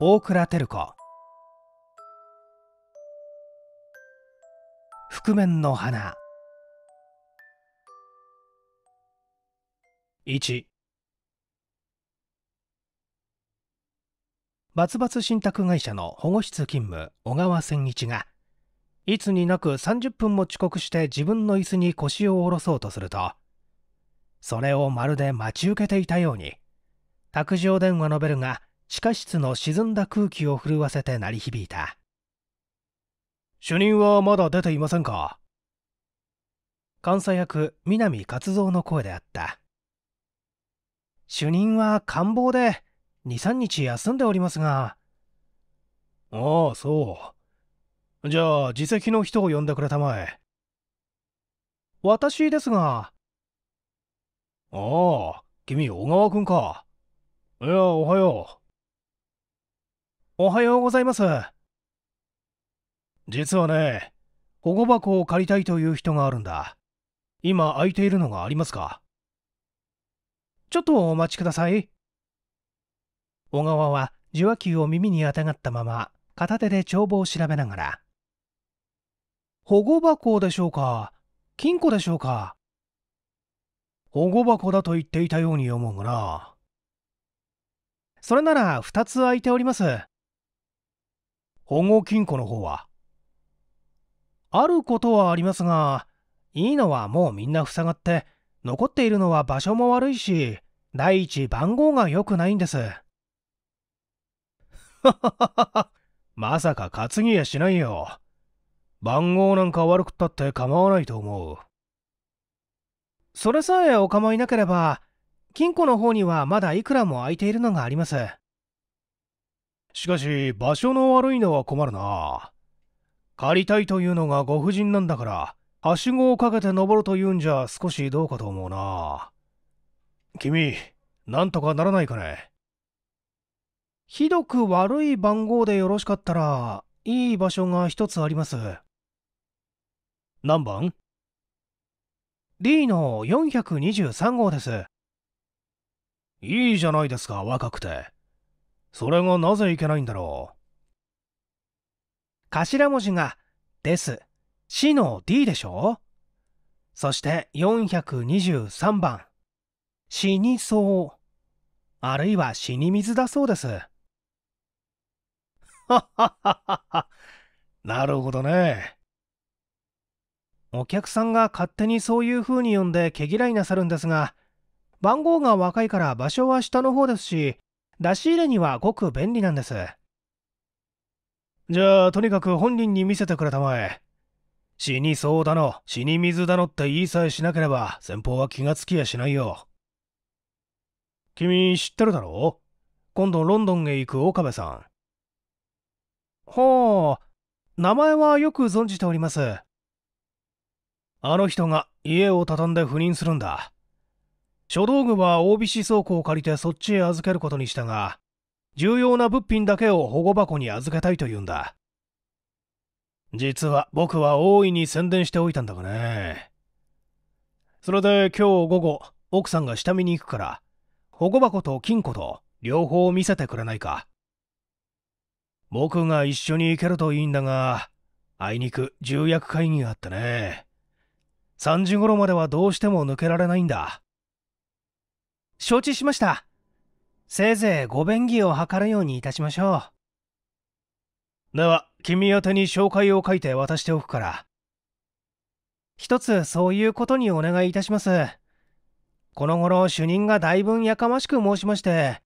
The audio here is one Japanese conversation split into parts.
大倉照子覆面の花一バツバツ信託会社の保護室勤務小川千一がいつになく30分も遅刻して自分の椅子に腰を下ろそうとするとそれをまるで待ち受けていたように卓上電話のベルが地下室の沈んだ空気を震わせて鳴り響いた主任はまだ出ていませんか監査役南勝蔵の声であった主任は官房で23日休んでおりますがああそうじゃあ自責の人を呼んでくれたまえ私ですがああ君小川君かいやおはようおはようございます。実はね、保護箱を借りたいという人があるんだ。今空いているのがありますかちょっとお待ちください。小川は受話器を耳にあたがったまま片手で帳簿を調べながら。保護箱でしょうか金庫でしょうか保護箱だと言っていたように思うがな。それなら2つ空いております。保護金庫の方はあることはありますがいいのはもうみんな塞がって残っているのは場所も悪いし第一番号が良くないんです まさか担ぎやしないよ番号なんか悪くったって構わないと思うそれさえお構いなければ金庫の方にはまだいくらも空いているのがありますしかし、場所の悪いのは困るな。借りたいというのがご婦人なんだから、はしごをかけて登るというんじゃ少しどうかと思うな。君、なんとかならないかね。ひどく悪い番号でよろしかったら、いい場所が一つあります。何番 ?D の423号です。いいじゃないですか、若くて。それがなぜいけないんだろう頭文字が「です」「し」の「d」でしょそして423番「死にそう」あるいは「死に水」だそうです。ははははなるほどね。お客さんが勝手にそういう風に呼んで毛嫌いなさるんですが番号が若いから場所は下の方ですし出し入れにはごく便利なんですじゃあとにかく本人に見せてくれたまえ死にそうだの死に水だのって言いさえしなければ先方は気がつきやしないよ君知ってるだろ今度ロンドンへ行く岡部さんほう名前はよく存じておりますあの人が家を畳んで赴任するんだ書道具は大菱倉庫を借りてそっちへ預けることにしたが、重要な物品だけを保護箱に預けたいと言うんだ。実は僕は大いに宣伝しておいたんだがね。それで今日午後、奥さんが下見に行くから、保護箱と金庫と両方見せてくれないか。僕が一緒に行けるといいんだが、あいにく重役会議があってね。3時頃まではどうしても抜けられないんだ。承知しました。せいぜいご便宜を図るようにいたしましょう。では、君宛に紹介を書いて渡しておくから。一つそういうことにお願いいたします。この頃主任が大分やかましく申しまして、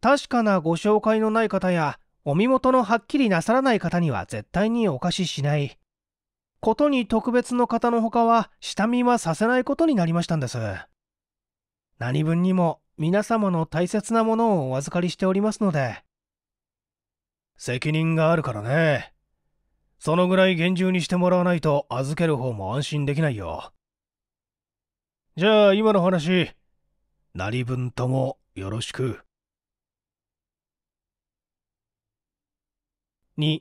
確かなご紹介のない方や、お身元のはっきりなさらない方には絶対にお貸ししない。ことに特別の方のほかは、下見はさせないことになりましたんです。何分にも皆様の大切なものをお預かりしておりますので。責任があるからね。そのぐらい厳重にしてもらわないと預ける方も安心できないよ。じゃあ今の話、何分ともよろしく。2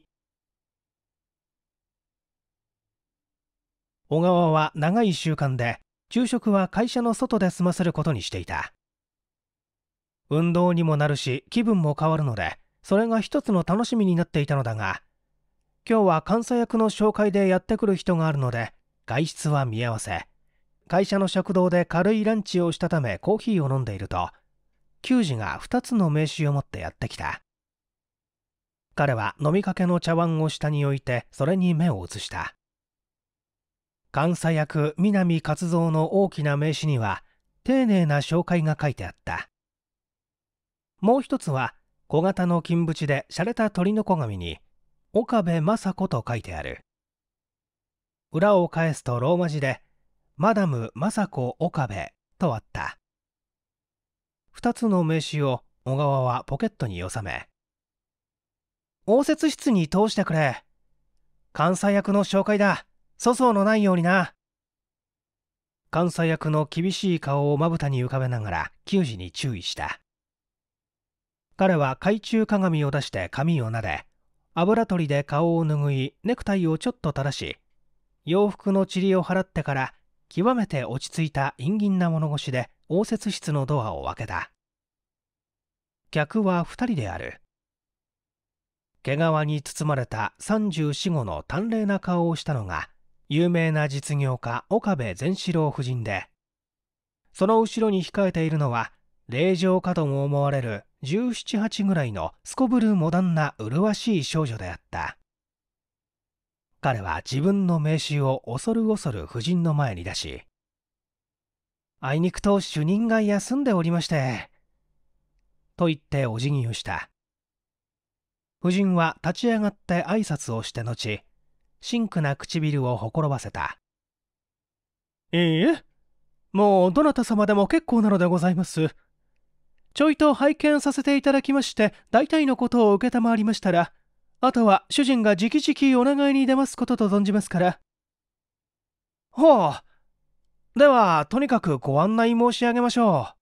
小川は長い習慣で昼食は会社の外で済ませることにしていた運動にもなるし気分も変わるのでそれが一つの楽しみになっていたのだが今日は監査役の紹介でやってくる人があるので外出は見合わせ会社の食堂で軽いランチをしたためコーヒーを飲んでいると球児が2つの名刺を持ってやってきた彼は飲みかけの茶碗を下に置いてそれに目を移した監査役南勝蔵の大きな名刺には丁寧な紹介が書いてあったもう一つは小型の金縁で洒落た鳥の子紙に岡部雅子と書いてある裏を返すとローマ字で「マダム雅子岡部」とあった2つの名刺を小川はポケットに収め応接室に通してくれ監査役の紹介だ粗相のないようにな。監査役の厳しい顔をまぶたに浮かべながら球児に注意した。彼は懐中鏡を出して髪を撫で、油取りで顔を拭い、ネクタイをちょっと垂らし、洋服の塵を払ってから極めて落ち着いた陰銀な物腰で応接室のドアを開けた。客は2人である。毛皮に包まれた34、5の端麗な顔をしたのが、有名な実業家岡部善四郎夫人でその後ろに控えているのは霊場かとも思われる178ぐらいのすこぶるモダンな麗しい少女であった彼は自分の名刺を恐る恐る夫人の前に出しあいにくと主任が休んでおりましてと言ってお辞儀をした夫人は立ち上がって挨拶をして後シンクな唇をほころばせた。いいえ、もうどなた様でも結構なのでございます。ちょいと拝見させていただきまして、大体のことを承りましたら、あとは主人が直々お願いに出ますことと存じますから。ほう。では、とにかくご案内申し上げましょう。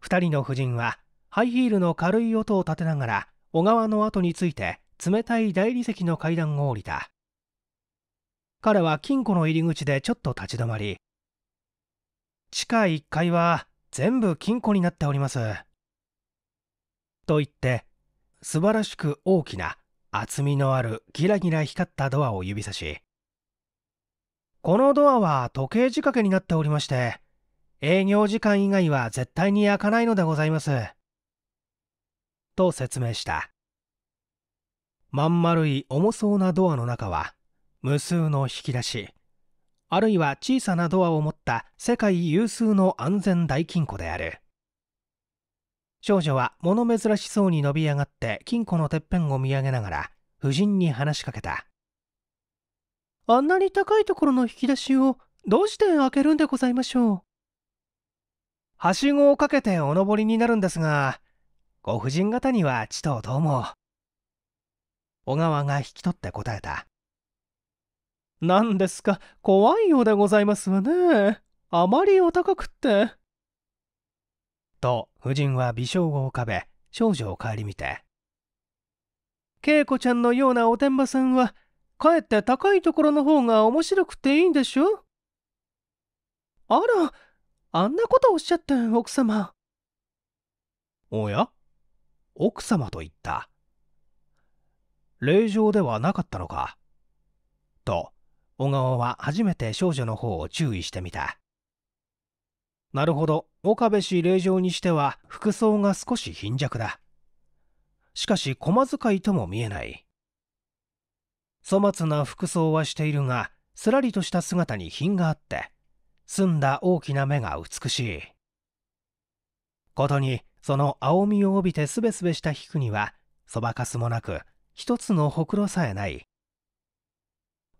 二人の夫人は、ハイヒールの軽い音を立てながら、小川の後について、冷たい大理石の階段を降りた彼は金庫の入り口でちょっと立ち止まり地下1階は全部金庫になっておりますと言って素晴らしく大きな厚みのあるギラギラ光ったドアを指さしこのドアは時計仕掛けになっておりまして営業時間以外は絶対に開かないのでございますと説明したまん丸い重そうなドアの中は無数の引き出しあるいは小さなドアを持った世界有数の安全大金庫である少女は物珍しそうに伸び上がって金庫のてっぺんを見上げながら夫人に話しかけたあんなに高いところの引き出しをどうして開けるんでございましょうはしごをかけてお登りになるんですがご婦人方にはちとどうも小川が引き取って答えた何ですか怖いようでございますわねあまりお高くってと夫人は微笑を浮かべ少女を顧みて恵子ちゃんのようなおてんばさんはかえって高いところの方が面白くていいんでしょあらあんなことおっしゃって奥様おや奥様と言った霊場ではなかったのかと小川は初めて少女の方を注意してみたなるほど岡部氏霊場にしては服装が少し貧弱だしかし駒遣いとも見えない粗末な服装はしているがすらりとした姿に品があって澄んだ大きな目が美しいことにその青みを帯びてすべすべした皮膚にはそばかすもなく一つのほくろさえない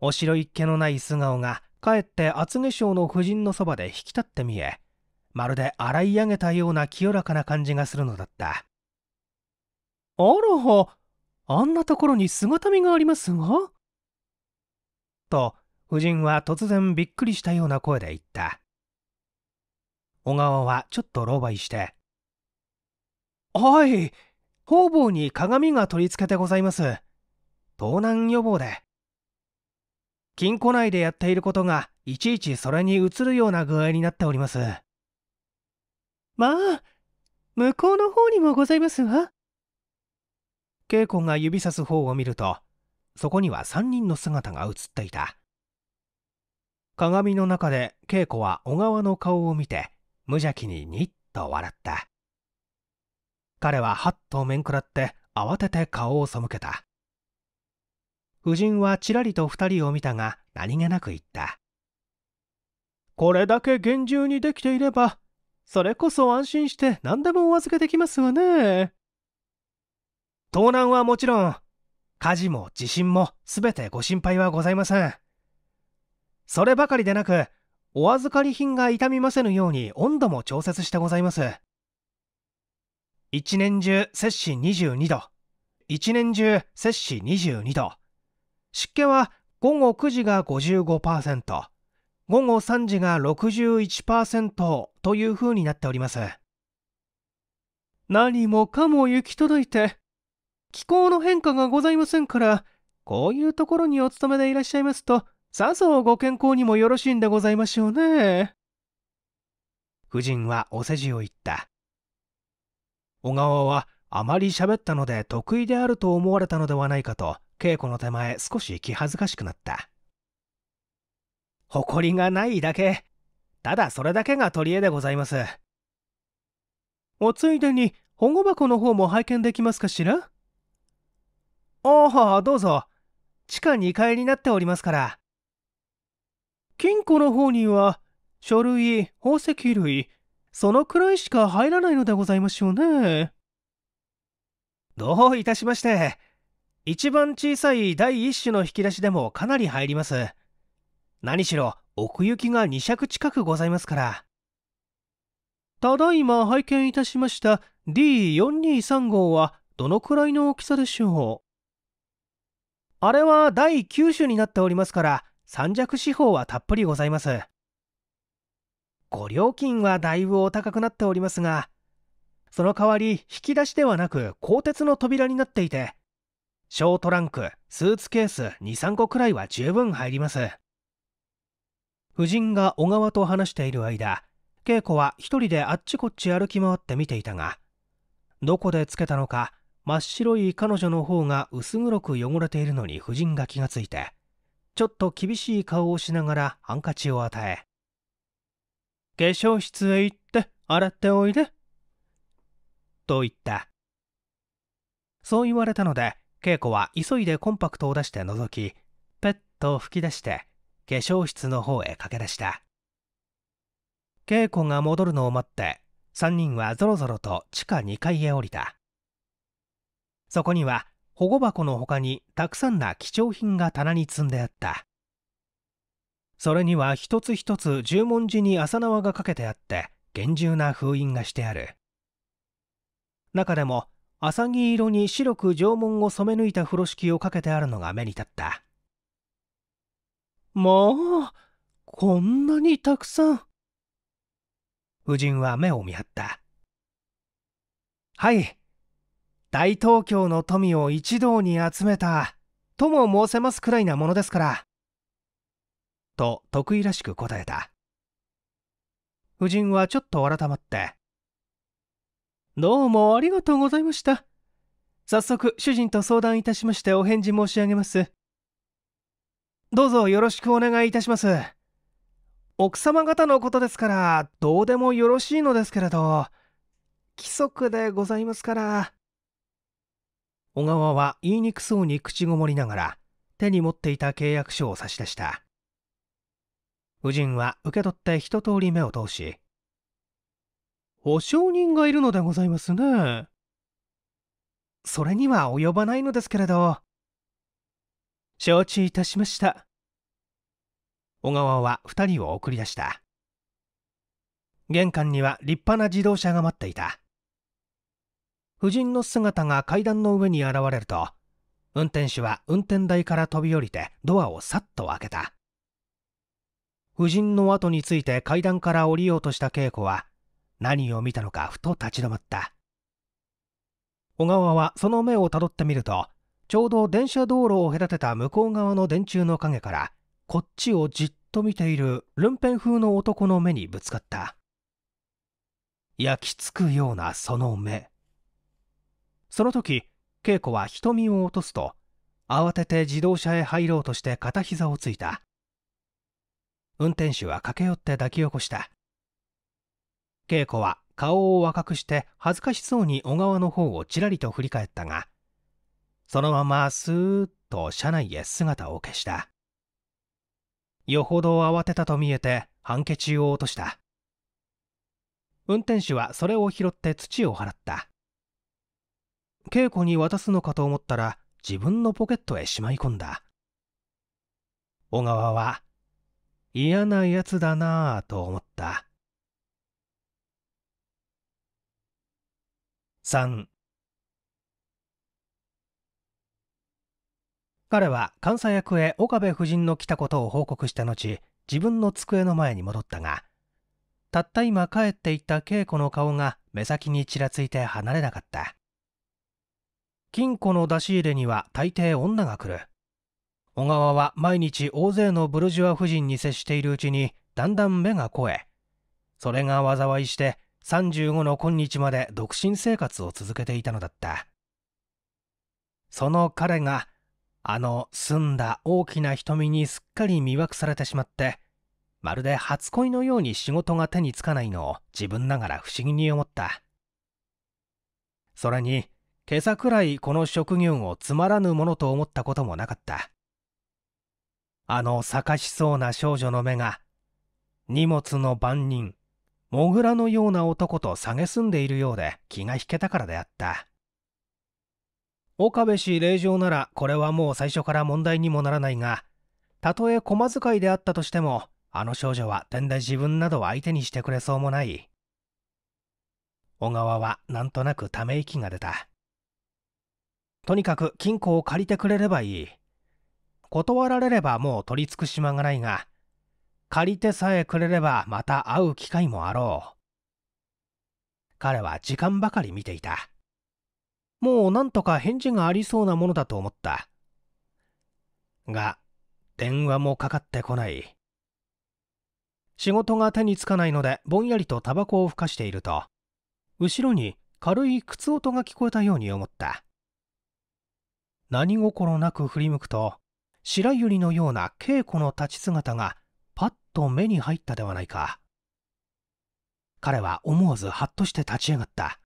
おしろいっ気のない素顔がかえって厚化粧の夫人のそばで引き立って見えまるで洗い上げたような清らかな感じがするのだったあらはあんなところに姿見がありますがと夫人は突然びっくりしたような声で言った小川はちょっと狼狽して「おい方々に鏡が取り付けてございます。盗難予防で。金庫内でやっていることがいちいちそれに映るような具合になっております。まあ、向こうの方にもございますわ。稽古が指さす方を見ると、そこには3人の姿が映っていた。鏡の中で稽古は小川の顔を見て、無邪気にニッと笑った。彼はハッと面食らって慌てて顔を背けた夫人はちらりと2人を見たが何気なく言ったこれだけ厳重にできていればそれこそ安心して何でもお預けできますわね盗難はもちろん火事も地震も全てご心配はございませんそればかりでなくお預かり品が傷みませぬように温度も調節してございます一年中摂氏22度一年中摂氏22度湿気は午後9時が55%午後3時が61%という風になっております何もかも行き届いて気候の変化がございませんからこういうところにお勤めでいらっしゃいますとさぞご健康にもよろしいんでございましょうね夫人はお世辞を言った小川はあまり喋ったので得意であると思われたのではないかと稽古の手前少し気恥ずかしくなった誇りがないだけただそれだけが取り柄でございますおついでに保護箱の方も拝見できますかしらああどうぞ地下2階になっておりますから金庫の方には書類宝石類そのくらいしか入らないのでございましょうね。どういたしまして。一番小さい第一種の引き出しでもかなり入ります。何しろ奥行きが2尺近くございますから。ただいま拝見いたしました D423 号はどのくらいの大きさでしょうあれは第9種になっておりますから三尺四方はたっぷりございます。ご料金はだいぶお高くなっておりますが、その代わり引き出しではなく鋼鉄の扉になっていて、ショートランク、スーツケース2、3個くらいは十分入ります。夫人が小川と話している間、恵子は一人であっちこっち歩き回って見ていたが、どこでつけたのか、真っ白い彼女の方が薄黒く汚れているのに夫人が気がついて、ちょっと厳しい顔をしながらハンカチを与え、化粧室へ行って洗っておいで。と言った。そう言われたので、恵子は急いでコンパクトを出して覗き、ペッと吹き出して、化粧室の方へ駆け出した。恵子が戻るのを待って、3人はぞろぞろと地下2階へ降りた。そこには、保護箱の他にたくさんな貴重品が棚に積んであった。それには一つ一つ十文字に浅縄がかけてあって厳重な封印がしてある中でも浅木色に白く縄文を染め抜いた風呂敷をかけてあるのが目に立ったもうこんなにたくさん夫人は目を見張ったはい大東京の富を一堂に集めたとも申せますくらいなものですからと得意らしく答えた夫人はちょっと改まってどうもありがとうございました早速主人と相談いたしましてお返事申し上げますどうぞよろしくお願いいたします奥様方のことですからどうでもよろしいのですけれど規則でございますから小川は言いにくそうに口ごもりながら手に持っていた契約書を差し出した夫人は受け取って一通り目を通し、保証人がいるのでございますね。それには及ばないのですけれど。承知いたしました。小川は2人を送り出した。玄関には立派な自動車が待っていた。夫人の姿が階段の上に現れると、運転手は運転台から飛び降りてドアをさっと開けた。夫人の後について階段から降りようとした恵子は何を見たのかふと立ち止まった小川はその目をたどってみるとちょうど電車道路を隔てた向こう側の電柱の影からこっちをじっと見ているルンペン風の男の目にぶつかった焼き付くようなその目その時恵子は瞳を落とすと慌てて自動車へ入ろうとして片膝をついた運転手は駆け寄って抱き起こした恵子は顔を赤くして恥ずかしそうに小川の方をちらりと振り返ったがそのままスーッと車内へ姿を消したよほど慌てたと見えてハンケチを落とした運転手はそれを拾って土を払った恵子に渡すのかと思ったら自分のポケットへしまい込んだ小川は嫌なやつだなぁと思った。3彼は監査役へ岡部夫人の来たことを報告した後自分の机の前に戻ったがたった今帰っていった稽古の顔が目先にちらついて離れなかった金庫の出し入れには大抵女が来る小川は毎日大勢のブルジュア夫人に接しているうちにだんだん目が肥えそれが災いして35の今日まで独身生活を続けていたのだったその彼があの澄んだ大きな瞳にすっかり魅惑されてしまってまるで初恋のように仕事が手につかないのを自分ながら不思議に思ったそれに今朝くらいこの職業をつまらぬものと思ったこともなかったあの咲しそうな少女の目が、荷物の番人、モグラのような男と蔑んでいるようで気が引けたからであった。岡部氏令嬢ならこれはもう最初から問題にもならないが、たとえ駒遣いであったとしても、あの少女は点で自分などを相手にしてくれそうもない。小川はなんとなくため息が出た。とにかく金庫を借りてくれればいい。断られればもう取り付く島がないが、借りてさえくれればまた会う機会もあろう。彼は時間ばかり見ていた。もう何とか返事がありそうなものだと思った。が、電話もかかってこない。仕事が手につかないのでぼんやりとタバコをふかしていると、後ろに軽い靴音が聞こえたように思った。何心なく振り向くと、白百合のような稽古の立ち姿がパッと目に入ったではないか彼は思わずハッとして立ち上がった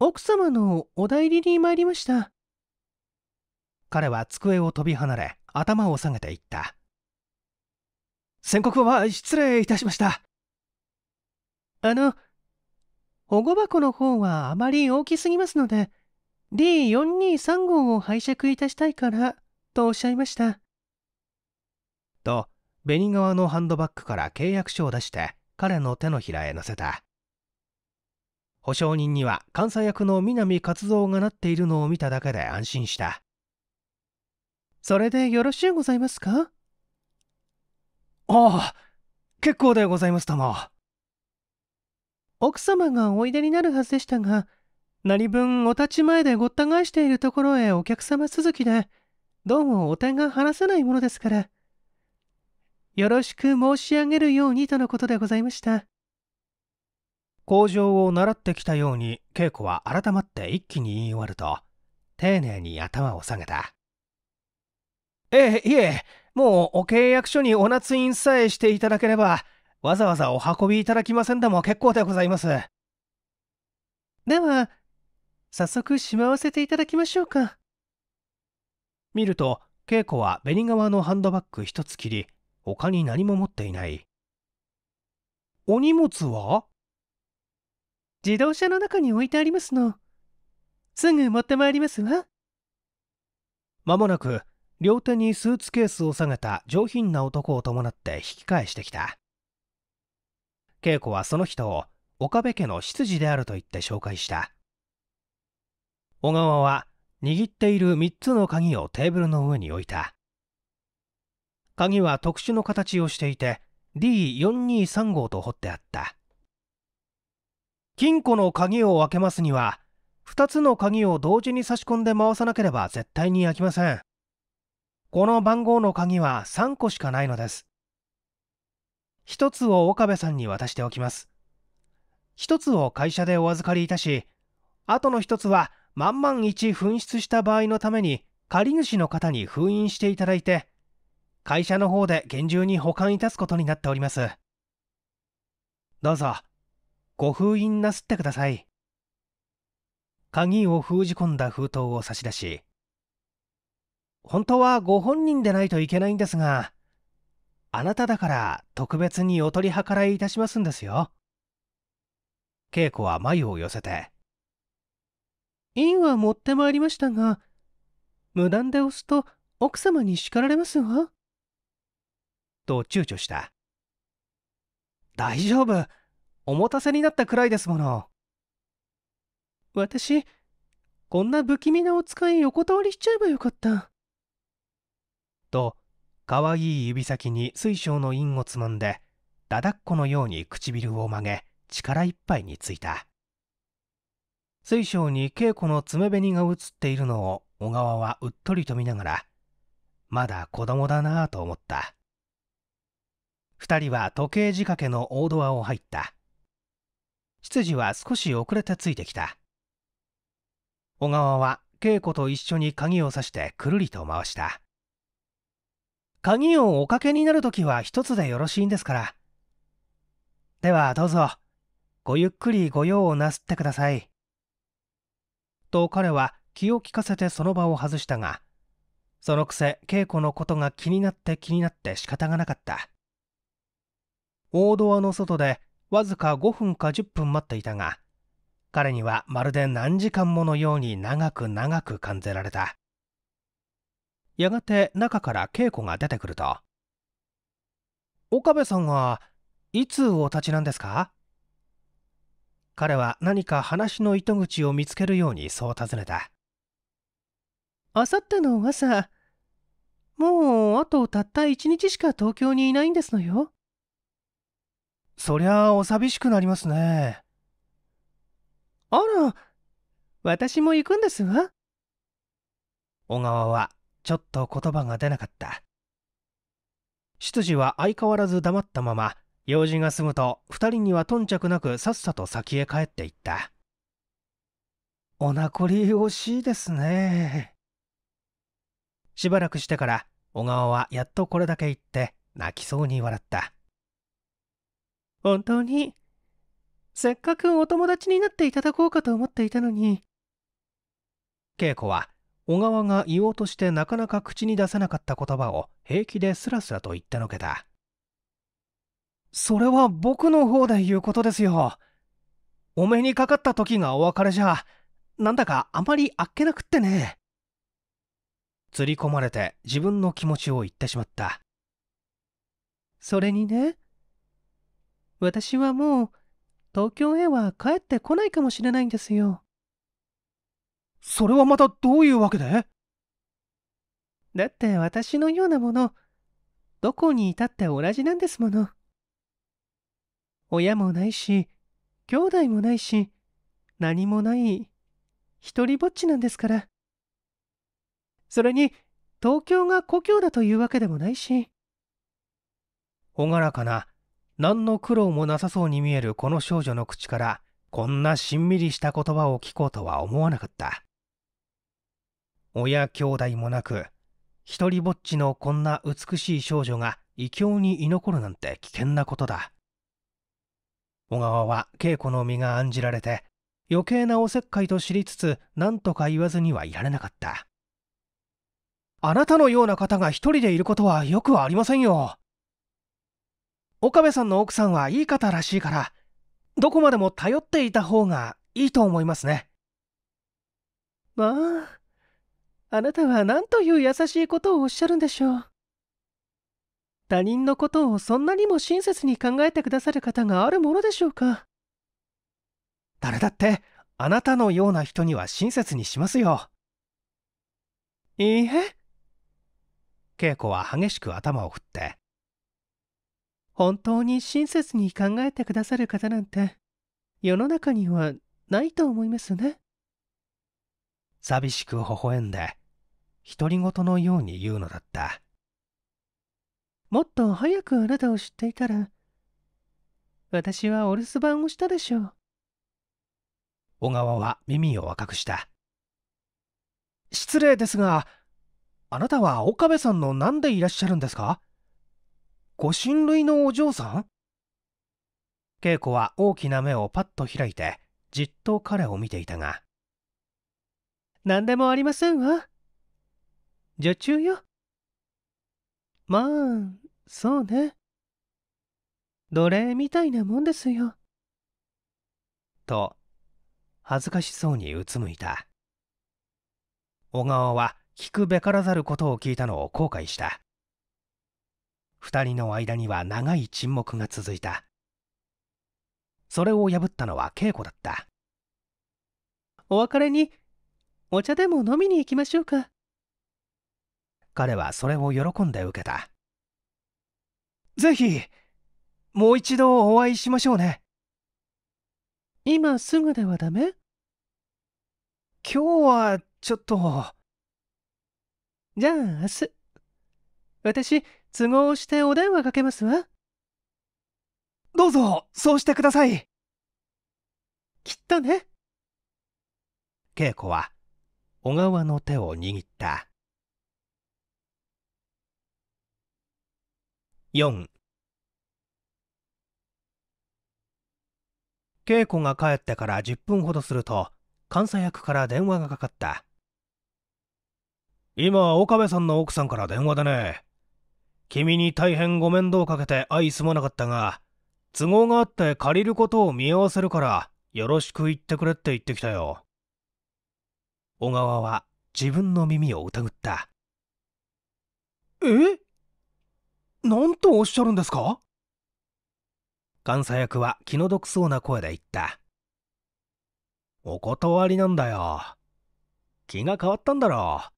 奥様のお代理に参りました彼は机を飛び離れ頭を下げていった宣告は失礼いたしましたあの保護箱の方はあまり大きすぎますので D423 号を拝借いたしたいからとおっしゃいました。と、紅側のハンドバッグから契約書を出して彼の手のひらへ乗せた。保証人には監査役の南勝三がなっているのを見ただけで安心した。それでよろしゅうございますかああ、結構でございますとも。奥様がおいでになるはずでしたが、何分お立ち前でごった返しているところへお客様続きでどうもお互いが話せないものですから、よろしく申し上げるようにとのことでございました。口上を習ってきたように稽古は改まって一気に言い終わると丁寧に頭を下げたええいえもうお契約書にお捺印さえしていただければわざわざお運びいただきませんでも結構でございますでは早速しまわせていただきましょうか見ると恵子は紅側のハンドバッグ一つ切り他に何も持っていないお荷物は自動車の中に置いてありますのすぐ持ってまいりますわ間もなく両手にスーツケースを下げた上品な男を伴って引き返してきた恵子はその人を岡部家の執事であると言って紹介した小川は握っている3つの鍵をテーブルの上に置いた鍵は特殊の形をしていて D423 号と彫ってあった金庫の鍵を開けますには2つの鍵を同時に差し込んで回さなければ絶対に開きませんこの番号の鍵は3個しかないのです1つを岡部さんに渡しておきます1つを会社でお預かりいたしあとの1つは万万一紛失した場合のために借り主の方に封印していただいて会社の方で厳重に保管いたすことになっておりますどうぞご封印なすってください鍵を封じ込んだ封筒を差し出し本当はご本人でないといけないんですがあなただから特別にお取り計らいいたしますんですよ稽古は眉を寄せて印は持ってまいりましたが、無断で押すと奥様に叱られますわ。と躊躇した。大丈夫。お持たせになったくらいですもの。私、こんな不気味なお使い横通りしちゃえばよかった。と、可愛い指先に水晶の印をつまんで、だだっこのように唇を曲げ、力いっぱいについた。水晶に稽古の爪紅が映っているのを小川はうっとりと見ながら、まだ子供だなぁと思った。二人は時計仕掛けの大ドアを入った。執事は少し遅れてついてきた。小川は稽古と一緒に鍵を差してくるりと回した。鍵をおかけになるときは一つでよろしいんですから。ではどうぞ、ごゆっくりご用をなすってください。と彼は気を利かせてその場を外したがそのくせ稽古のことが気になって気になって仕方がなかった大ドアの外でわずか5分か10分待っていたが彼にはまるで何時間ものように長く長く感じられたやがて中から稽古が出てくると岡部さんはいつお立ちなんですか彼は何か話の糸口を見つけるようにそう尋ねたあさっての朝もうあとたった1日しか東京にいないんですのよそりゃお寂しくなりますねあら私も行くんですわ小川はちょっと言葉が出なかった執事は相変わらず黙ったまま用事が済むと2人には頓着なくさっさと先へ帰っていったおなこり惜しいですねしばらくしてから小川はやっとこれだけ言って泣きそうに笑った本当にせっかくお友達になっていただこうかと思っていたのに恵子は小川が言おうとしてなかなか口に出せなかった言葉を平気ですらすらと言ってのけたそれは僕の方で言うことですよ。お目にかかった時がお別れじゃ、なんだかあまりあっけなくってね。釣り込まれて自分の気持ちを言ってしまった。それにね、私はもう東京へは帰ってこないかもしれないんですよ。それはまたどういうわけでだって私のようなもの、どこにいたって同じなんですもの。親もないし、兄弟もないし、何もない、一りぼっちなんですから。それに、東京が故郷だというわけでもないし。朗らかな、何の苦労もなさそうに見えるこの少女の口から、こんなしんみりした言葉を聞こうとは思わなかった。親兄弟もなく、一りぼっちのこんな美しい少女が異教に居残るなんて危険なことだ。小川は稽古の身が案じられて余計なおせっかいと知りつつ何とか言わずにはいられなかったあなたのような方が一人でいることはよくはありませんよ岡部さんの奥さんはいい方らしいからどこまでも頼っていた方がいいと思いますねまああなたは何という優しいことをおっしゃるんでしょう他人のことをそんなにも親切に考えてくださる方があるものでしょうか誰だってあなたのような人には親切にしますよいいえ恵子は激しく頭を振って本当に親切に考えてくださる方なんて世の中にはないと思いますね寂しく微笑んで独り言のように言うのだったもっと早くあなたを知っていたら私はお留守番をしたでしょう小川は耳を赤くした失礼ですがあなたは岡部さんの何でいらっしゃるんですかご親類のお嬢さん恵子は大きな目をパッと開いてじっと彼を見ていたが何でもありませんわ女中よまあ、そうね。奴隷みたいなもんですよ。と、恥ずかしそうにうつむいた。小川は聞くべからざることを聞いたのを後悔した。二人の間には長い沈黙が続いた。それを破ったのは稽古だった。お別れに、お茶でも飲みに行きましょうか。彼はそれを喜んで受けたぜひもう一度お会いしましょうね今すぐではダメ今日はちょっとじゃあ明日私都合してお電話かけますわどうぞそうしてくださいきっとね恵子は小川の手を握った4恵子が帰ってから10分ほどすると監査役から電話がかかった今岡部さんの奥さんから電話でね君に大変ご面倒かけて愛すまなかったが都合があって借りることを見合わせるからよろしく言ってくれって言ってきたよ小川は自分の耳を疑ったえ何とおっしゃるんですか監査役は気の毒そうな声で言った。お断りなんだよ。気が変わったんだろう。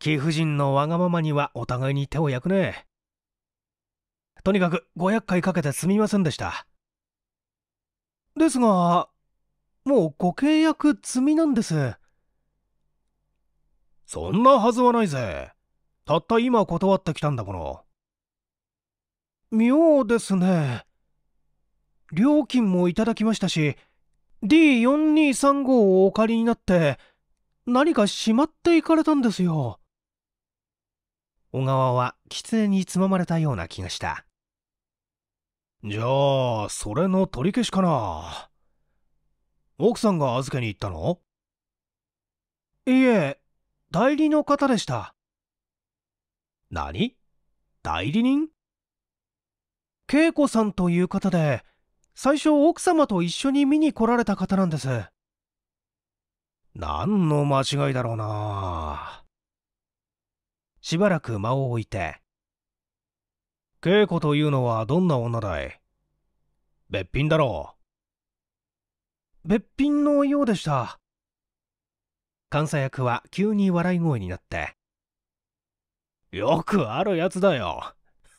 貴婦人のわがままにはお互いに手を焼くね。とにかく500回かけてすみませんでした。ですが、もうご契約済みなんです。そんなはずはないぜ。たった今断ってきたんだもの。妙ですね料金もいただきましたし D4235 をお借りになって何かしまっていかれたんですよ小川は狐につままれたような気がしたじゃあそれの取り消しかな奥さんが預けに行ったのいえ代理の方でした何代理人恵子さんという方で最初奥様と一緒に見に来られた方なんです何の間違いだろうなしばらく間を置いて恵子というのはどんな女だい別品だろう別品のようでした監査役は急に笑い声になってよくあるやつだよ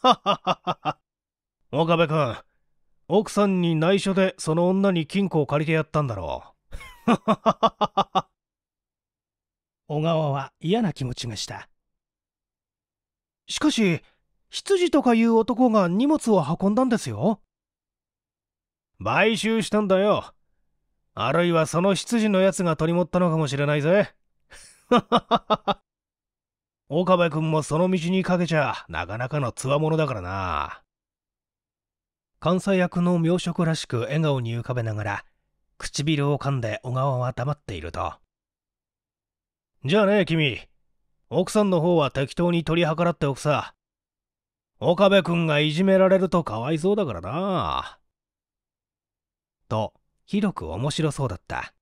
ハははは岡部君奥さんに内緒でその女に金庫を借りてやったんだろう 小川は嫌な気持ちがしたしかし羊とかいう男が荷物を運んだんですよ買収したんだよあるいはその羊のやつが取り持ったのかもしれないぜ 岡部君もその道にかけちゃなかなかの強者だからな関西役の妙色らしく笑顔に浮かべながら、唇を噛んで小川は黙っていると。じゃあね、君。奥さんの方は適当に取り計らっておくさ。岡部君がいじめられるとかわいそうだからな。と、広く面白そうだった。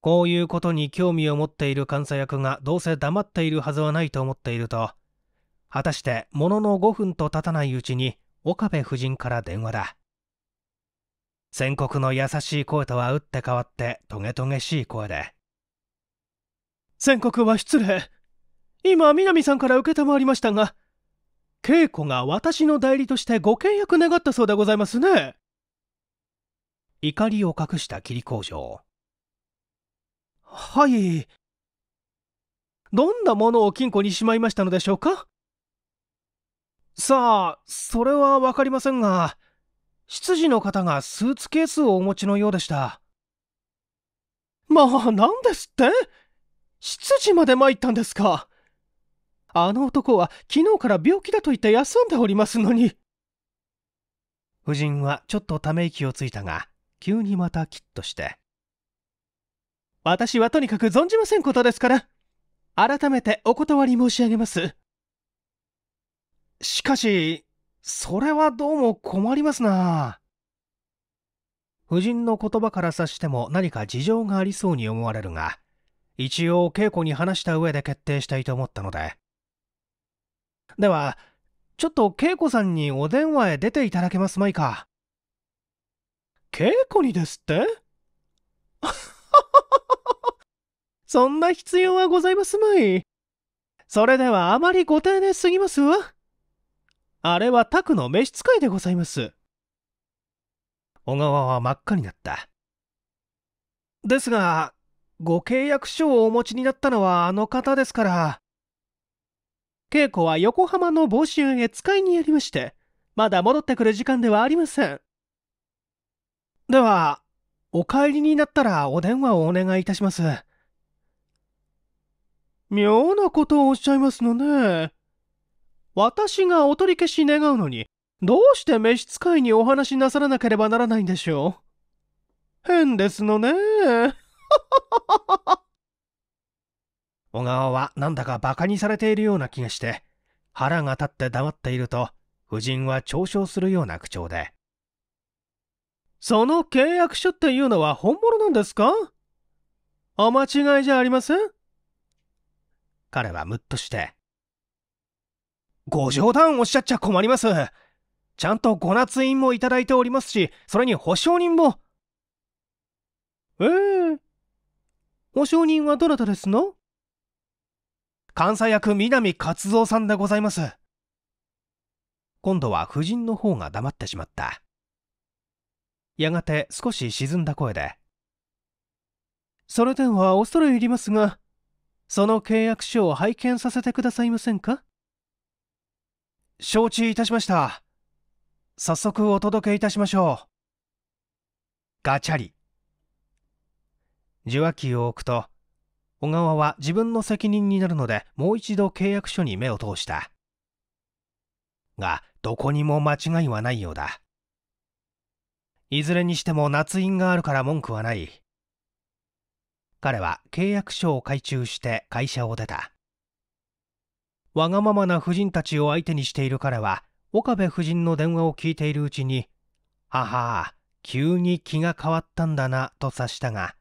こういうことに興味を持っている監査役がどうせ黙っているはずはないと思っていると、果たしてものの5分と経たないうちに岡部夫人から電話だ宣告の優しい声とは打って変わってトゲトゲしい声で宣告は失礼今南さんから承りましたが稽古が私の代理としてご契約願ったそうでございますね怒りを隠した霧工場はいどんなものを金庫にしまいましたのでしょうかさあ、それはわかりませんが、執事の方がスーツケースをお持ちのようでした。まあ、なんですって執事まで参ったんですかあの男は昨日から病気だと言って休んでおりますのに。夫人はちょっとため息をついたが、急にまたキッとして。私はとにかく存じませんことですから、改めてお断り申し上げます。しかし、それはどうも困りますな。夫人の言葉から察しても何か事情がありそうに思われるが、一応稽古に話した上で決定したいと思ったので。では、ちょっと稽古さんにお電話へ出ていただけますまいか。稽古にですって そんな必要はございますまい。それではあまりご丁寧すぎますわ。あれはタクの召使いでございます。小川は真っ赤になった。ですが、ご契約書をお持ちになったのはあの方ですから。稽古は横浜の帽子屋へ使いにやりまして、まだ戻ってくる時間ではありません。では、お帰りになったらお電話をお願いいたします。妙なことをおっしゃいますのね。私がお取り消し願うのに、どうして召使いにお話しなさらなければならないんでしょう。変ですのね。小川はなんだか馬鹿にされているような気がして、腹が立って黙っていると、夫人は嘲笑するような口調で。その契約書っていうのは本物なんですかお間違いじゃありません彼はムッとして、ご冗談おっしゃっちゃ困ります。ちゃんとご捺印もいただいておりますし、それに保証人も。ええー、保証人はどなたですの監査役南勝蔵さんでございます。今度は夫人の方が黙ってしまった。やがて少し沈んだ声で。それでは恐れ入りますが、その契約書を拝見させてくださいませんか承知いたしました早速お届けいたしましょうガチャリ受話器を置くと小川は自分の責任になるのでもう一度契約書に目を通したがどこにも間違いはないようだいずれにしても夏印があるから文句はない彼は契約書を改鋳して会社を出たわがままな夫人たちを相手にしている彼は岡部夫人の電話を聞いているうちに「母急に気が変わったんだな」と察したが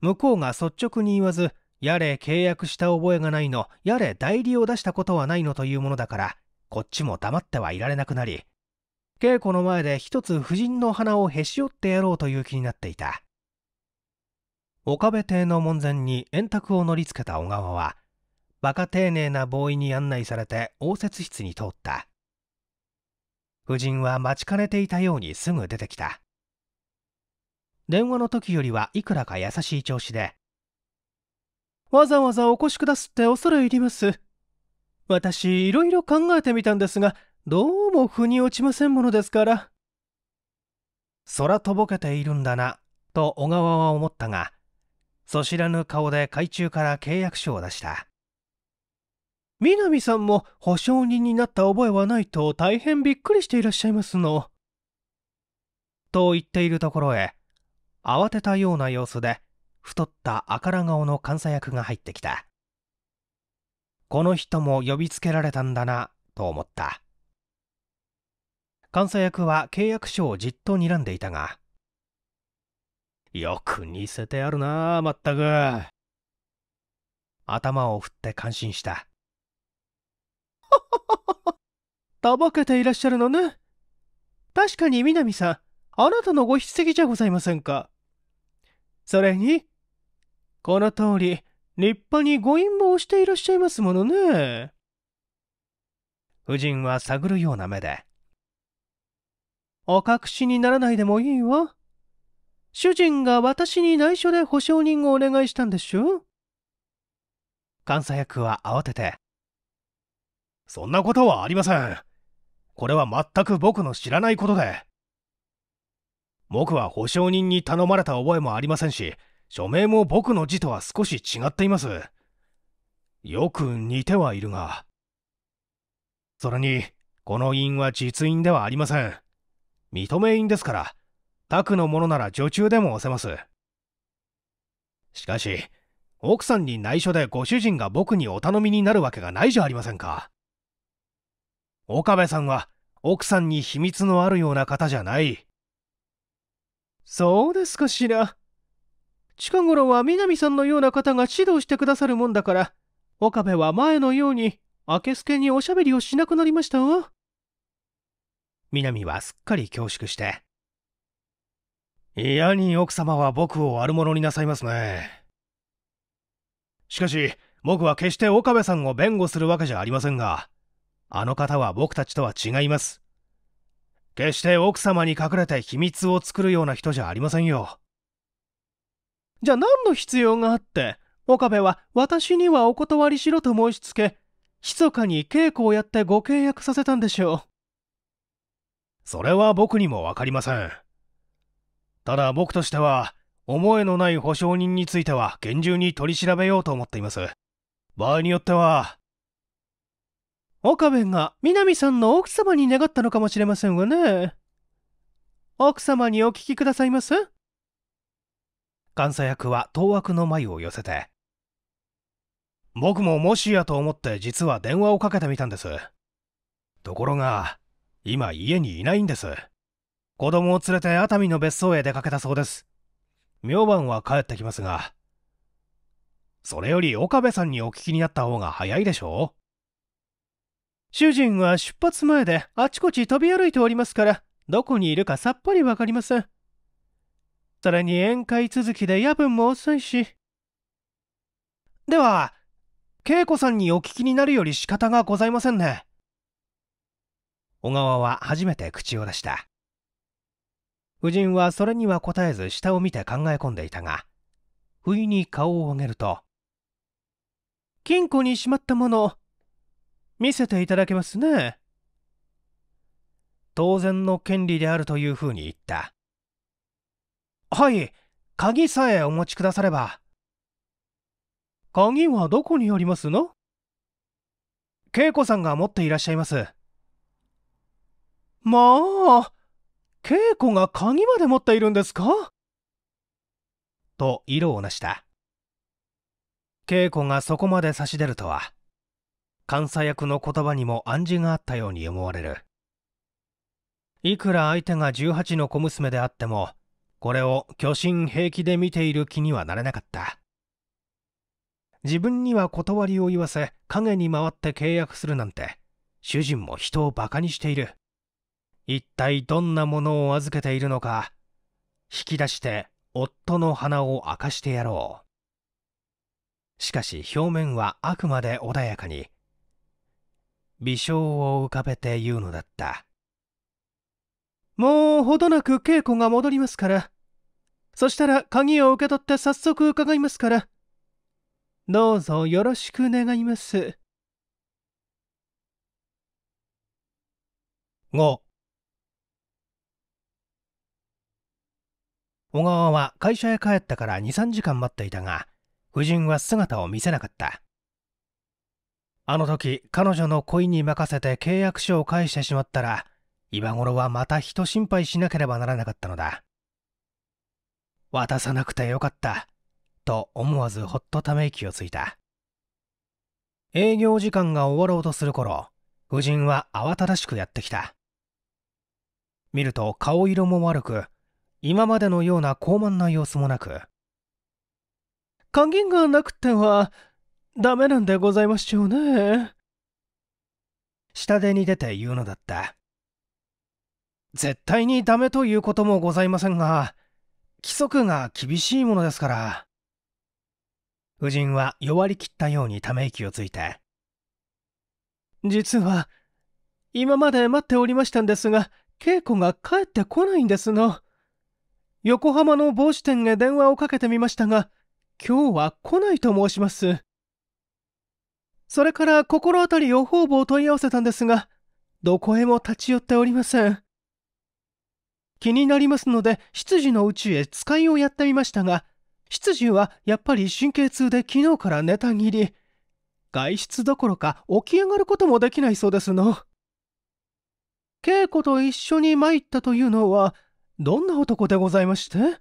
向こうが率直に言わずやれ契約した覚えがないのやれ代理を出したことはないのというものだからこっちも黙ってはいられなくなり稽古の前で一つ夫人の鼻をへし折ってやろうという気になっていた岡部邸の門前に円卓を乗りつけた小川はバ丁寧なボーイに案内されて応接室に通った夫人は待ちかねていたようにすぐ出てきた電話の時よりはいくらか優しい調子でわざわざお越しくだすって恐れ入ります私いろいろ考えてみたんですがどうも腑に落ちませんものですから空とぼけているんだなと小川は思ったがそ知らぬ顔で海中から契約書を出した南さんも保証人になった覚えはないと大変びっくりしていらっしゃいますの。と言っているところへ、慌てたような様子で、太った赤ら顔の監査役が入ってきた。この人も呼びつけられたんだな、と思った。監査役は契約書をじっと睨んでいたが、よく似せてあるな、まったく。頭を振って感心した。たばけていらっしゃるのね。確かに南さん、あなたのご筆跡じゃございませんか。それに、この通り、立派にご陰謀をしていらっしゃいますものね。夫人は探るような目で。お隠しにならないでもいいわ。主人が私に内緒で保証人をお願いしたんでしょ監査役は慌てて、そんなことはありません。これは全く僕の知らないことで。僕は保証人に頼まれた覚えもありませんし、署名も僕の字とは少し違っています。よく似てはいるが。それに、この印は実印ではありません。認め印ですから、宅のものなら女中でも押せます。しかし、奥さんに内緒でご主人が僕にお頼みになるわけがないじゃありませんか。岡部さんは奥さんに秘密のあるような方じゃないそうですかしら近頃は南さんのような方が指導してくださるもんだから岡部は前のように明けすけにおしゃべりをしなくなりましたわ南はすっかり恐縮して嫌に奥様は僕を悪者になさいますねしかし僕は決して岡部さんを弁護するわけじゃありませんがあの方は僕たちとは違います。決して奥様に隠れて秘密を作るような人じゃありませんよ。じゃあ何の必要があって、岡部は私にはお断りしろと申しつけ、密かに稽古をやってご契約させたんでしょう。それは僕にもわかりません。ただ僕としては、思いのない保証人については厳重に取り調べようと思っています。場合によっては、岡部が南さんの奥様に願ったのかもしれませんわね。奥様にお聞きくださいませ。監査役は当枠の眉を寄せて。僕ももしやと思って実は電話をかけてみたんです。ところが、今家にいないんです。子供を連れて熱海の別荘へ出かけたそうです。明晩は帰ってきますが。それより岡部さんにお聞きになった方が早いでしょう主人は出発前であちこち飛び歩いておりますから、どこにいるかさっぱりわかりません。それに宴会続きで夜分も遅いし。では、恵子さんにお聞きになるより仕方がございませんね。小川は初めて口を出した。夫人はそれには答えず下を見て考え込んでいたが、不意に顔を上げると、金庫にしまったもの、見せていただけますね。当然の権利であるというふうに言った。はい、鍵さえお持ちくだされば。鍵はどこにありますの恵子さんが持っていらっしゃいます。まあ、恵子が鍵まで持っているんですかと色をなした。恵子がそこまで差し出るとは。監査役の言葉にも暗示があったように思われるいくら相手が18の小娘であってもこれを巨神平気で見ている気にはなれなかった自分には断りを言わせ影に回って契約するなんて主人も人をバカにしている一体どんなものを預けているのか引き出して夫の鼻を明かしてやろうしかし表面はあくまで穏やかに微笑を浮かべて言うのだったもうほどなく稽古が戻りますからそしたら鍵を受け取って早速伺いますからどうぞよろしく願います5小川は会社へ帰ったから23時間待っていたが夫人は姿を見せなかったあの時彼女の恋に任せて契約書を返してしまったら今頃はまた人心配しなければならなかったのだ渡さなくてよかったと思わずほっとため息をついた営業時間が終わろうとする頃夫人は慌ただしくやってきた見ると顔色も悪く今までのような高慢な様子もなく「鍵がなくてはダメなんでございましょうね。下手に出て言うのだった。絶対にダメということもございませんが、規則が厳しいものですから。夫人は弱りきったようにため息をついて。実は、今まで待っておりましたんですが、稽古が帰ってこないんですの。横浜の帽子店へ電話をかけてみましたが、今日は来ないと申します。それから心当たりを方々問い合わせたんですが、どこへも立ち寄っておりません。気になりますので、執事のうちへ使いをやってみましたが、執事はやっぱり神経痛で昨日から寝たぎり。外出どころか起き上がることもできないそうですの。稽古と一緒に参ったというのは、どんな男でございまして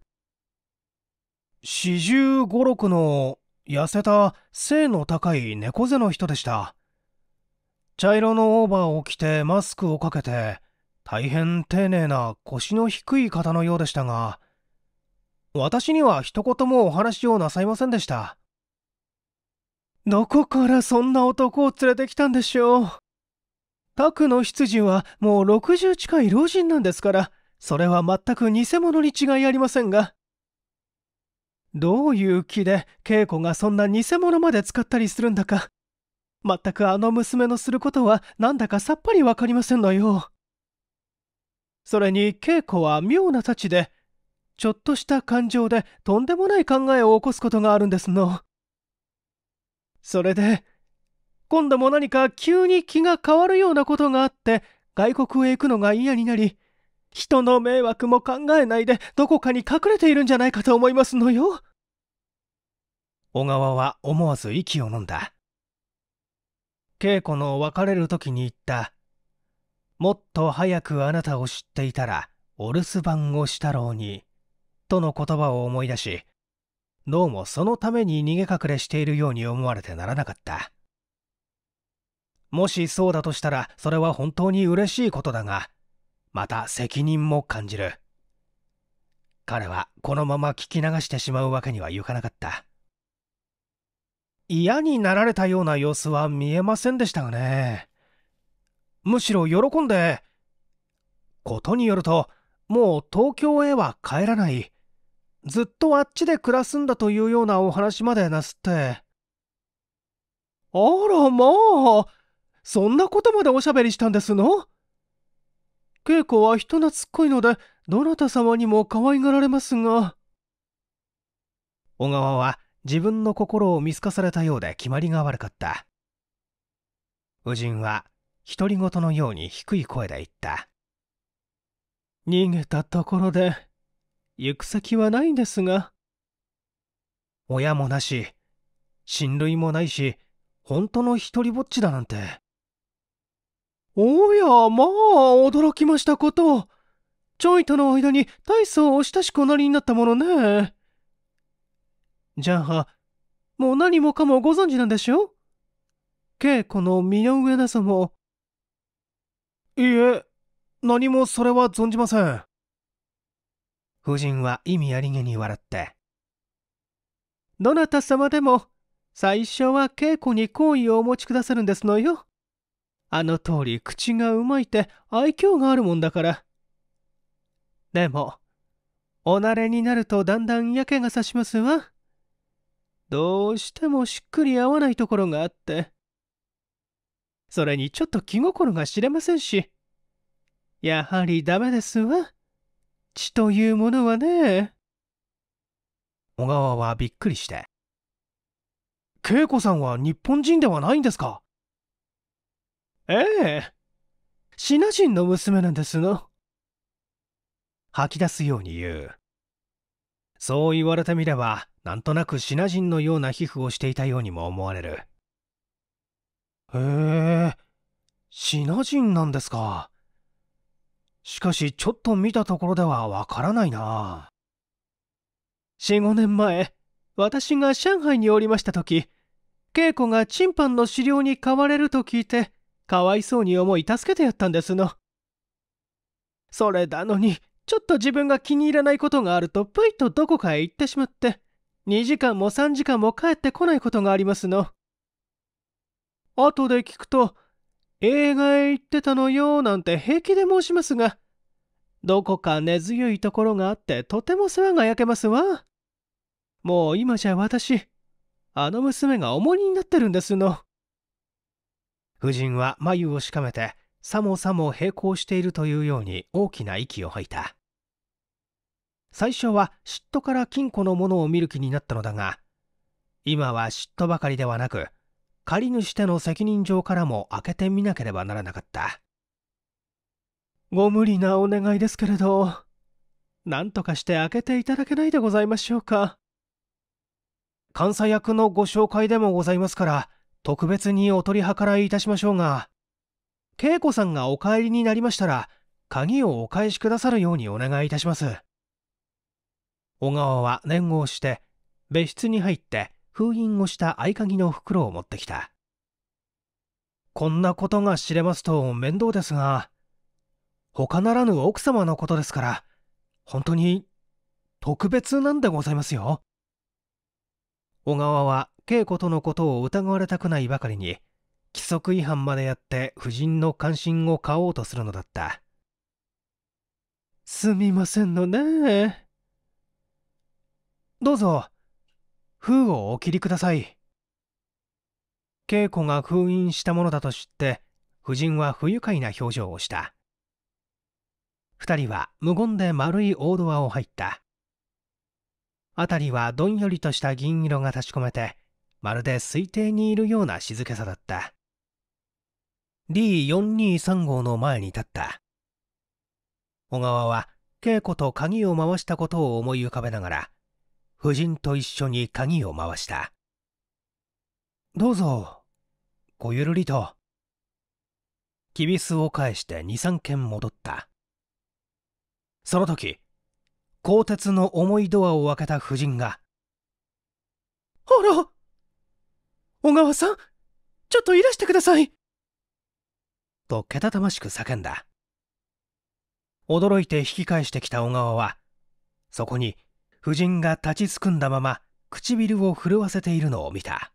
四十五六の痩せた背の高い猫背の人でした茶色のオーバーを着てマスクをかけて大変丁寧な腰の低い方のようでしたが私には一言もお話をなさいませんでしたどこからそんな男を連れてきたんでしょうタクの執事はもう60近い老人なんですからそれは全く偽物に違いありませんがどういう気で恵子がそんな偽物まで使ったりするんだか。まったくあの娘のすることはなんだかさっぱりわかりませんのよ。それに恵子は妙な立ちで、ちょっとした感情でとんでもない考えを起こすことがあるんですの。それで、今度も何か急に気が変わるようなことがあって、外国へ行くのが嫌になり、人の迷惑も考えないでどこかに隠れているんじゃないかと思いますのよ小川は思わず息を飲んだ稽古の別れる時に言った「もっと早くあなたを知っていたらお留守番をしたろうに」との言葉を思い出しどうもそのために逃げ隠れしているように思われてならなかったもしそうだとしたらそれは本当に嬉しいことだがまた責任も感じる。彼はこのまま聞き流してしまうわけにはいかなかった。嫌になられたような様子は見えませんでしたがね。むしろ喜んで、ことによると、もう東京へは帰らない。ずっとあっちで暮らすんだというようなお話までなすって。あらまあ、そんなことまでおしゃべりしたんですの稽古は人懐っこいので、どなた様にも可愛がられますが。小川は自分の心を見透かされたようで決まりが悪かった。夫人は独り言のように低い声で言った。逃げたところで、行く先はないんですが。親もなし、親類もないし、本当の一りぼっちだなんて。おやまあ驚きましたことちょいとの間に大層お親しくおなりになったものねじゃあもう何もかもご存知なんでしょ稽古の身の上なさもいいえ何もそれは存じません夫人は意味ありげに笑ってどなた様でも最初は稽古に好意をお持ちくださるんですのよあの通り口がうまいって愛嬌があるもんだからでもおなれになるとだんだんやけがさしますわどうしてもしっくり合わないところがあってそれにちょっと気心が知れませんしやはりダメですわ血というものはね小川はびっくりして恵子さんは日本人ではないんですかええ。シナ人の娘なんですの。吐き出すように言う。そう言われてみれば、なんとなくシナ人のような皮膚をしていたようにも思われる。へえ、シナ人なんですか。しかし、ちょっと見たところではわからないな。4、5年前、私が上海におりました時、稽古がチンパンの資料に買われると聞いて、かわいそうに思い助けてやったんですのそれなのにちょっと自分が気に入らないことがあるとぷいとどこかへ行ってしまって2時間も3時間も帰ってこないことがありますの後で聞くと映画へ行ってたのよなんて平気で申しますがどこか根強いところがあってとても世話が焼けますわもう今じゃ私あの娘が重荷になってるんですの。夫人は眉をしかめてさもさも並行しているというように大きな息を吐いた最初は嫉妬から金庫のものを見る気になったのだが今は嫉妬ばかりではなく借り主での責任上からも開けてみなければならなかったご無理なお願いですけれど何とかして開けていただけないでございましょうか監査役のご紹介でもございますから特別にお取り計らいいたしましょうが恵子さんがお帰りになりましたら鍵をお返しくださるようにお願いいたします小川は念をして別室に入って封印をした合鍵の袋を持ってきたこんなことが知れますと面倒ですが他ならぬ奥様のことですから本当に特別なんでございますよ小川は恵子とのことを疑われたくないばかりに規則違反までやって夫人の関心を買おうとするのだったすみませんのねどうぞ封をお切りください恵子が封印したものだと知って夫人は不愉快な表情をした2人は無言で丸い大ドアを入った辺りはどんよりとした銀色が立ち込めてまるで水底にいるような静けさだった。D423 号の前に立った。小川は稽古と鍵を回したことを思い浮かべながら、夫人と一緒に鍵を回した。どうぞ、ごゆるりと。キビスを返して2、3軒戻った。その時、鋼鉄の重いドアを開けた夫人が、あら小川さんちょっといらしてくださいとけたたましく叫んだ驚いて引き返してきた小川はそこに夫人が立ちすくんだまま唇を震わせているのを見た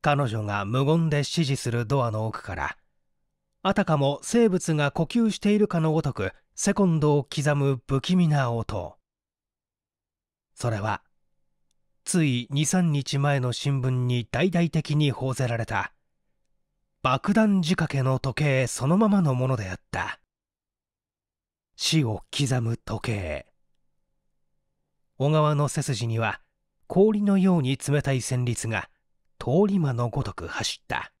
彼女が無言で指示するドアの奥からあたかも生物が呼吸しているかのごとくセコンドを刻む不気味な音それはつい23日前の新聞に大々的に報ぜられた爆弾仕掛けの時計そのままのものであった死を刻む時計小川の背筋には氷のように冷たい旋律が通り魔のごとく走った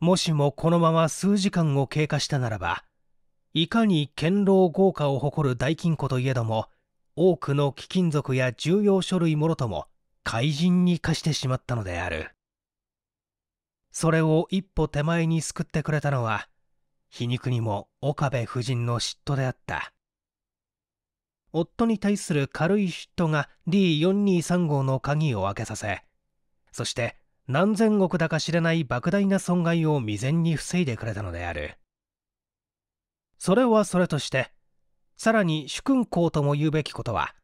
もしもこのまま数時間を経過したならばいかに堅牢豪華を誇る大金庫といえども多くの貴金属や重要書類もろとも怪人に貸してしまったのであるそれを一歩手前に救ってくれたのは皮肉にも岡部夫人の嫉妬であった夫に対する軽い嫉妬が D423 号の鍵を開けさせそして何千億だか知れない莫大な損害を未然に防いでくれたのであるそれはそれとしてさらに主君公とも言うべきことは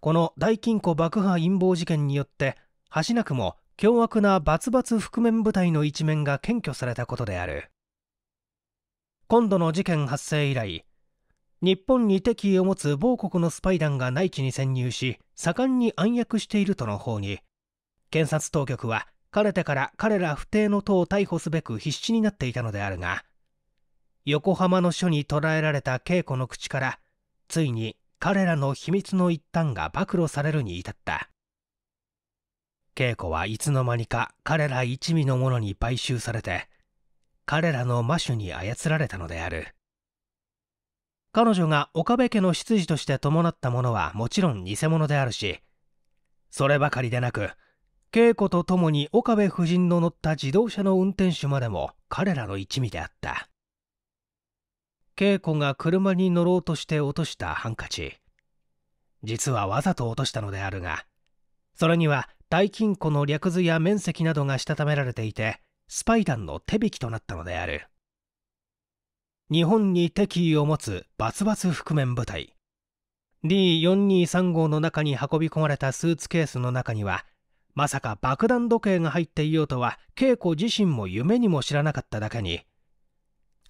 この大金庫爆破陰謀事件によって端なくも凶悪なバツバツ覆面部隊の一面が検挙されたことである今度の事件発生以来日本に敵意を持つ某国のスパイ団が内地に潜入し盛んに暗躍しているとの方に検察当局はかねてから彼ら不定の党を逮捕すべく必死になっていたのであるが横浜の署に捕らえられた稽古の口からついに彼らの秘密の一端が暴露されるに至った稽古はいつの間にか彼ら一味の者に買収されて彼らの魔種に操られたのである彼女が岡部家の執事として伴ったものはもちろん偽物であるしそればかりでなく稽古とともに岡部夫人の乗った自動車の運転手までも彼らの一味であった恵子が車に乗ろうとして落としたハンカチ実はわざと落としたのであるがそれには大金庫の略図や面積などがしたためられていてスパイ団の手引きとなったのである日本に敵意を持つバツバツ覆面部隊 d 4 2 3号の中に運び込まれたスーツケースの中にはまさか爆弾時計が入っていようとは恵子自身も夢にも知らなかっただけに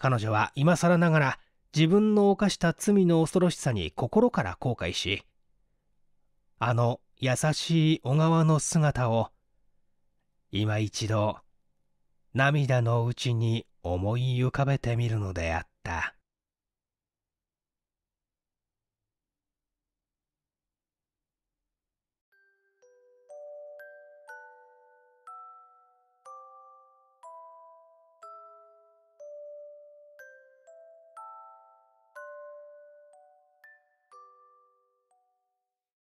彼女は今更ながら自分の犯した罪の恐ろしさに心から後悔し、あの優しい小川の姿を、今一度、涙のうちに思い浮かべてみるのであった。